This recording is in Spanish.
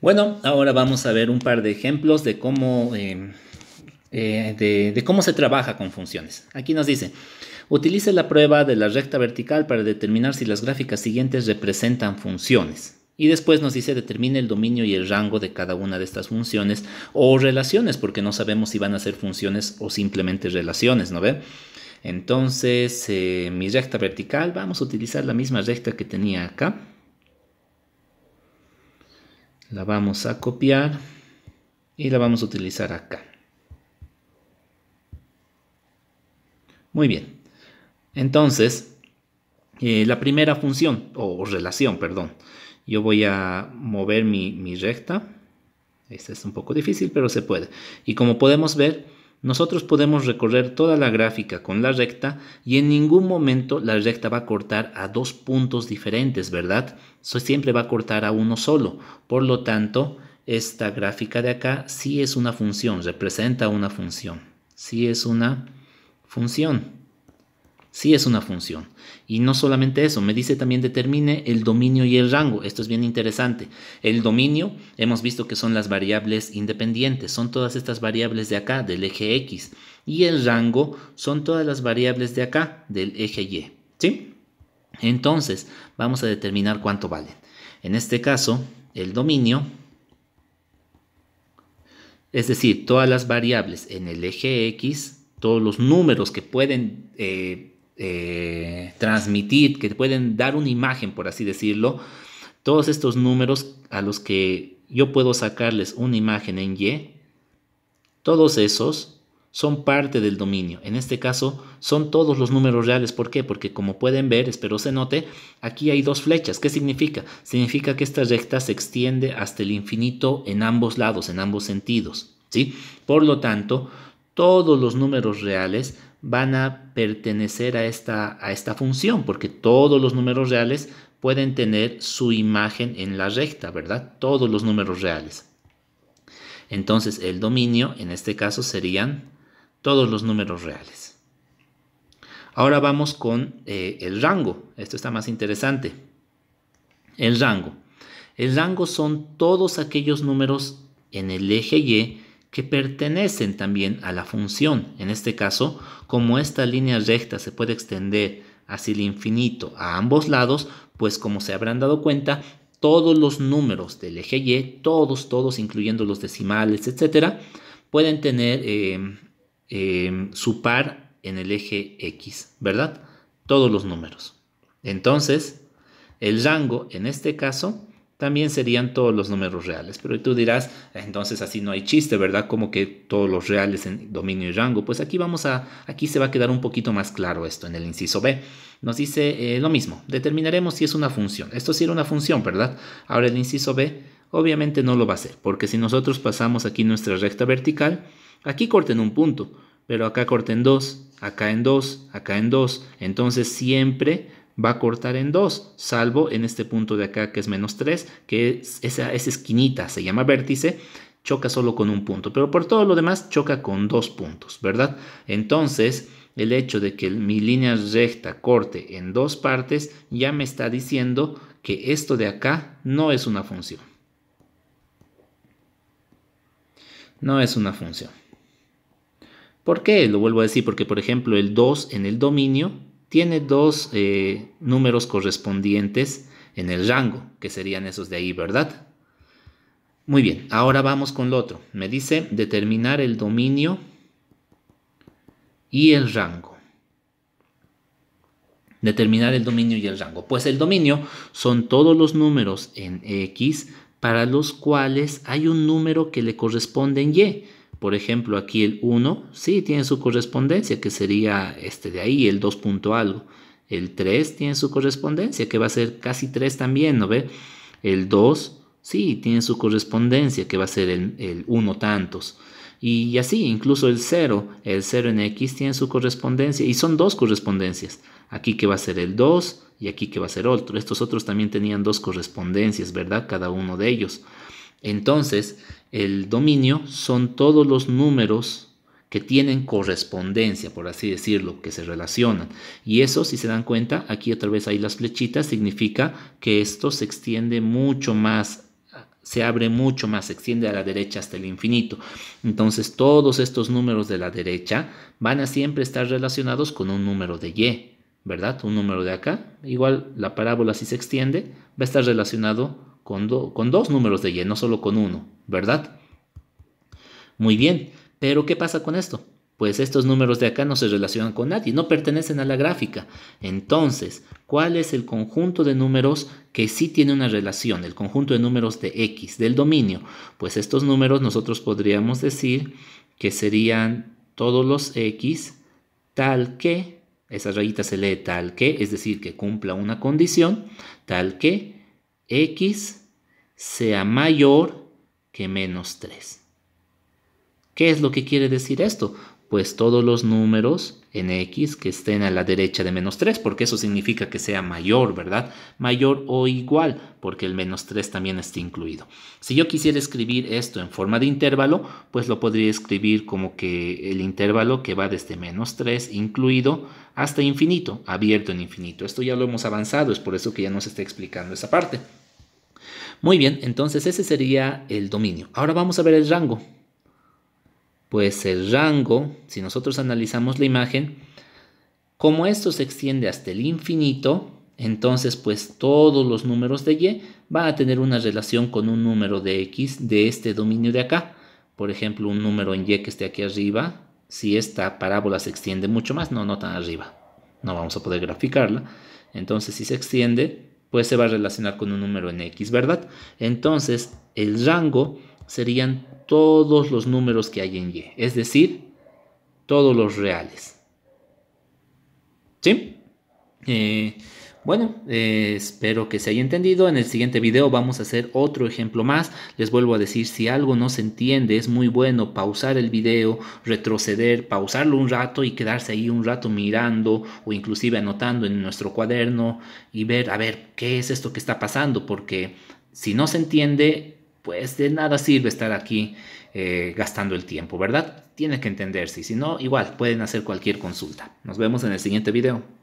Bueno, ahora vamos a ver un par de ejemplos de cómo, eh, eh, de, cómo se trabaja con funciones. Aquí nos dice, utilice la prueba de la recta vertical para determinar si las gráficas siguientes representan funciones. Y después nos dice determine el dominio y el rango de cada una de estas funciones o relaciones, porque no sabemos si van a ser funciones o simplemente relaciones, ¿no ve? Entonces, eh, mi recta vertical, vamos a utilizar la misma recta que tenía acá la vamos a copiar y la vamos a utilizar acá. Muy bien. Entonces, eh, la primera función o relación, perdón. Yo voy a mover mi, mi recta. Esta es un poco difícil, pero se puede. Y como podemos ver, nosotros podemos recorrer toda la gráfica con la recta y en ningún momento la recta va a cortar a dos puntos diferentes, ¿verdad? siempre va a cortar a uno solo. Por lo tanto, esta gráfica de acá sí es una función, representa una función. Sí es una función. Sí es una función. Y no solamente eso, me dice también determine el dominio y el rango. Esto es bien interesante. El dominio, hemos visto que son las variables independientes, son todas estas variables de acá, del eje X. Y el rango son todas las variables de acá, del eje Y. ¿Sí? Entonces, vamos a determinar cuánto valen. En este caso, el dominio, es decir, todas las variables en el eje X, todos los números que pueden eh, eh, transmitir, que pueden dar una imagen, por así decirlo, todos estos números a los que yo puedo sacarles una imagen en Y, todos esos son parte del dominio. En este caso son todos los números reales. ¿Por qué? Porque como pueden ver, espero se note, aquí hay dos flechas. ¿Qué significa? Significa que esta recta se extiende hasta el infinito en ambos lados, en ambos sentidos. ¿sí? Por lo tanto, todos los números reales van a pertenecer a esta, a esta función, porque todos los números reales pueden tener su imagen en la recta, ¿verdad? Todos los números reales. Entonces el dominio en este caso serían todos los números reales. Ahora vamos con eh, el rango. Esto está más interesante. El rango. El rango son todos aquellos números en el eje Y que pertenecen también a la función. En este caso, como esta línea recta se puede extender hacia el infinito a ambos lados, pues como se habrán dado cuenta, todos los números del eje Y, todos, todos, incluyendo los decimales, etcétera, pueden tener em, em, su par en el eje X, ¿verdad? Todos los números. Entonces, el rango en este caso también serían todos los números reales. Pero tú dirás, entonces así no hay chiste, ¿verdad? Como que todos los reales en dominio y rango. Pues aquí vamos a, aquí se va a quedar un poquito más claro esto en el inciso B. Nos dice eh, lo mismo, determinaremos si es una función. Esto sí era una función, ¿verdad? Ahora el inciso B obviamente no lo va a ser, porque si nosotros pasamos aquí nuestra recta vertical, aquí corten un punto, pero acá corten dos, acá en dos, acá en dos. Entonces siempre va a cortar en dos, salvo en este punto de acá que es menos 3, que esa, esa esquinita se llama vértice, choca solo con un punto, pero por todo lo demás choca con dos puntos, ¿verdad? Entonces, el hecho de que mi línea recta corte en dos partes ya me está diciendo que esto de acá no es una función. No es una función. ¿Por qué? Lo vuelvo a decir, porque por ejemplo el 2 en el dominio tiene dos eh, números correspondientes en el rango, que serían esos de ahí, ¿verdad? Muy bien, ahora vamos con lo otro. Me dice determinar el dominio y el rango. Determinar el dominio y el rango. Pues el dominio son todos los números en X para los cuales hay un número que le corresponde en Y. Por ejemplo, aquí el 1, sí, tiene su correspondencia, que sería este de ahí, el 2 punto algo. El 3 tiene su correspondencia, que va a ser casi 3 también, ¿no ve? El 2, sí, tiene su correspondencia, que va a ser el, el 1 tantos. Y, y, así, incluso el 0, el 0 en X tiene su correspondencia, y son dos correspondencias. Aquí que va a ser el 2 y aquí que va a ser otro. Estos otros también tenían dos correspondencias, ¿verdad? Cada uno de ellos. Entonces, el dominio son todos los números que tienen correspondencia, por así decirlo, que se relacionan. Y eso, si se dan cuenta, aquí otra vez hay las flechitas, significa que esto se extiende mucho más se abre mucho más, se extiende a la derecha hasta el infinito. Entonces todos estos números de la derecha van a siempre estar relacionados con un número de y, ¿verdad? Un número de acá, igual la parábola si se extiende, va a estar relacionado con, dos números de Y, no solo con uno, ¿verdad? Muy bien, pero ¿qué pasa con esto? Pues estos números de acá no se relacionan con nadie, no pertenecen a la gráfica. Entonces, ¿cuál es el conjunto de números que sí tiene una relación? El conjunto de números de X, del dominio. Pues estos números nosotros podríamos decir que serían todos los X tal que, esa rayita se lee tal que, es decir, que cumpla una condición, tal que x sea mayor que menos 3. ¿Qué es lo que quiere decir esto? Pues todos los números en x que estén a la derecha de menos 3, porque eso significa que sea mayor, ¿verdad? Mayor o igual, porque el menos 3 también está incluido. Si yo quisiera escribir esto en forma de intervalo, pues lo podría escribir como que el intervalo que va desde este menos 3 incluido hasta infinito, abierto en infinito. Esto ya lo hemos avanzado, es por eso que ya nos está explicando esa parte. Muy bien, entonces ese sería el dominio. Ahora vamos a ver el rango. Pues el rango, si nosotros analizamos la imagen, como esto se extiende hasta el infinito, entonces pues todos los números de y van a tener una relación con un número de x de este dominio de acá. Por ejemplo, un número en y que esté aquí arriba, si esta parábola se extiende mucho más, no, no tan arriba, no vamos a poder graficarla. Entonces si se extiende, pues se va a relacionar con un número en X, ¿verdad? Entonces, el rango serían todos los números que hay en Y, es decir, todos los reales. ¿Sí? Eh, bueno, eh, espero que se haya entendido. En el siguiente video vamos a hacer otro ejemplo más. Les vuelvo a decir, si algo no se entiende, es muy bueno pausar el video, retroceder, pausarlo un rato y quedarse ahí un rato mirando o inclusive anotando en nuestro cuaderno y ver, a ver, ¿qué es esto que está pasando? Porque si no se entiende, pues de nada sirve estar aquí eh, gastando el tiempo, ¿verdad? Tiene que entenderse y si no, igual pueden hacer cualquier consulta. Nos vemos en el siguiente video.